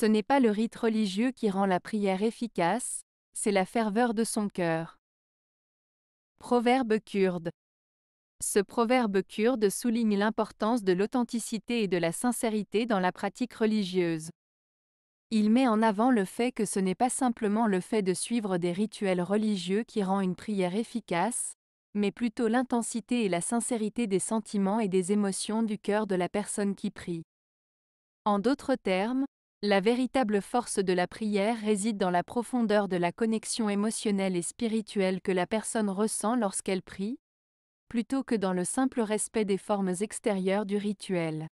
Ce n'est pas le rite religieux qui rend la prière efficace, c'est la ferveur de son cœur. Proverbe kurde. Ce proverbe kurde souligne l'importance de l'authenticité et de la sincérité dans la pratique religieuse. Il met en avant le fait que ce n'est pas simplement le fait de suivre des rituels religieux qui rend une prière efficace, mais plutôt l'intensité et la sincérité des sentiments et des émotions du cœur de la personne qui prie. En d'autres termes, la véritable force de la prière réside dans la profondeur de la connexion émotionnelle et spirituelle que la personne ressent lorsqu'elle prie, plutôt que dans le simple respect des formes extérieures du rituel.